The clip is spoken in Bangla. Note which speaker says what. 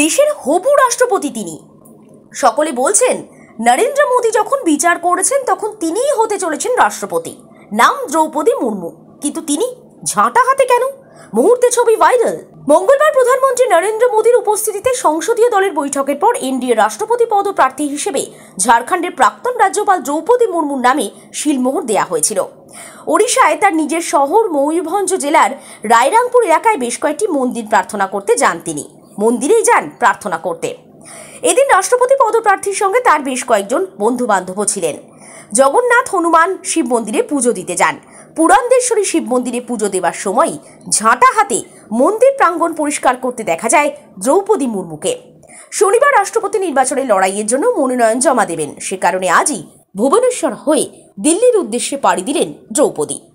Speaker 1: দেশের হবু রাষ্ট্রপতি তিনি সকলে বলছেন নরেন্দ্র মোদী যখন বিচার করেছেন তখন তিনিই হতে চলেছেন রাষ্ট্রপতি নাম দ্রৌপদী মুর্মু কিন্তু তিনি ঝাঁটা হাতে কেন মুহূর্তে ছবি ভাইরাল মঙ্গলবার প্রধানমন্ত্রী নরেন্দ্র মোদীর উপস্থিতিতে সংসদীয় দলের বৈঠকের পর এনডিএ রাষ্ট্রপতি পদ প্রার্থী হিসেবে ঝাড়খণ্ডের প্রাক্তন রাজ্যপাল দ্রৌপদী মুর্মুর নামে শিলমোহর দেয়া হয়েছিল ওড়িশায় তার নিজের শহর ময়ূরভঞ্জ জেলার রায়রাংপুর এলাকায় বেশ কয়েকটি মন্দির প্রার্থনা করতে যান তিনি মন্দিরেই যান প্রার্থনা করতে এদিন রাষ্ট্রপতি পদপ্রার্থীর সঙ্গে তার বেশ কয়েকজন বন্ধু বান্ধবও ছিলেন জগন্নাথ হনুমান শিব মন্দিরে পুজো দিতে যান পুরান্দেশ্বরী শিব মন্দিরে পুজো দেবার সময় ঝাঁটা হাতে মন্দির প্রাঙ্গণ পরিষ্কার করতে দেখা যায় দ্রৌপদী মুর্মুকে শনিবার রাষ্ট্রপতি নির্বাচনে লড়াইয়ের জন্য মনোনয়ন জমা দেবেন সে কারণে আজই ভুবনেশ্বর হয়ে দিল্লির উদ্দেশ্যে পাড়ি দিলেন দ্রৌপদী